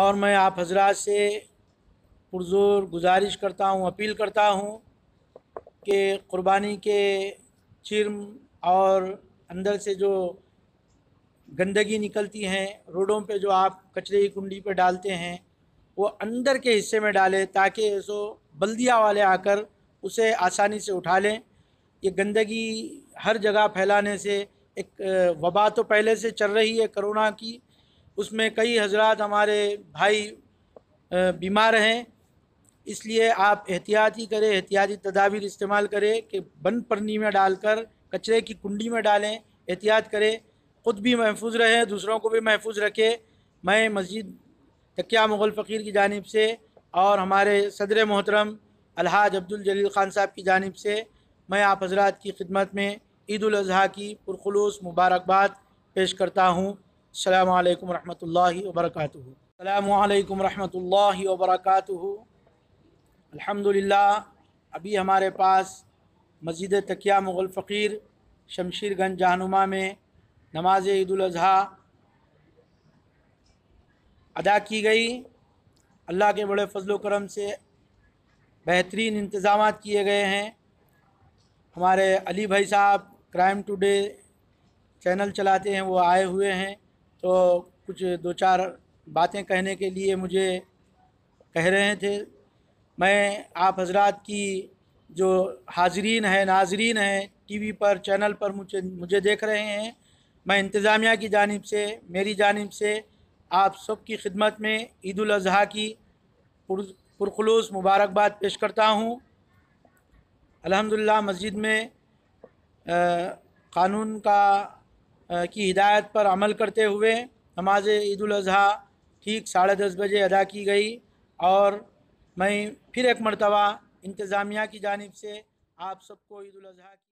और मैं आप हजरात से पुरजोर गुजारिश करता हूँ अपील करता हूँ कि क़ुरबानी के चिरम और अंदर से जो गंदगी निकलती हैं रोडों पे जो आप कचरे की कुंडी पे डालते हैं वो अंदर के हिस्से में डालें ताकि सो बल्दिया वाले आकर उसे आसानी से उठा लें ये गंदगी हर जगह फैलाने से एक वबा तो पहले से चल रही है करोना की उसमें कई हजरात हमारे भाई बीमार हैं इसलिए आप एहतियाती करें एहतियाती तदाबीर इस्तेमाल करें कि बंद पन्नी में डालकर कचरे की कुंडी में डालें एहतियात करें ख़ुद भी महफूज रहें दूसरों को भी महफूज रखें मैं मस्जिद तकिया मुग़ल फ़कीर की जानब से और हमारे सदर मोहतरम अलहाज अब्दुल जलील ख़ान साहब की जानब से मैं आप हजरात की खिदमत में ईद अजी की पुरखलूस मुबारकबाद पेश करता हूँ अल्लाम वरहमल वबरक अल्लाम वरहमल वबरक अलहमदिल्ल अभी हमारे पास मस्जिद तकिया मुग़ल फ़कीर शमशीरगंज जहनुमा में नमाज ईद अदा की गई अल्लाह के बड़े फजल करम से बेहतरीन इंतज़ाम किए गए हैं हमारे अली भाई साहब क्राइम टुडे चैनल चलाते हैं वो आए हुए हैं तो कुछ दो चार बातें कहने के लिए मुझे कह रहे थे मैं आप हजरात की जो हाजरीन है नाजरीन है टीवी पर चैनल पर मुझे मुझे देख रहे हैं मैं इंतज़ामिया की जानब से मेरी जानब से आप सब की खिदमत में ईद अजी की पुरखलूस मुबारकबाद पेश करता हूँ अलहमदिल्ला मस्जिद में क़ानून का की हिदायत पर अमल करते हुए नमाज ईद अज़ी ठीक साढ़े दस बजे अदा की गई और मैं फिर एक मरतबा इंतज़ामिया की जानब से आप सबको ईद अज़ी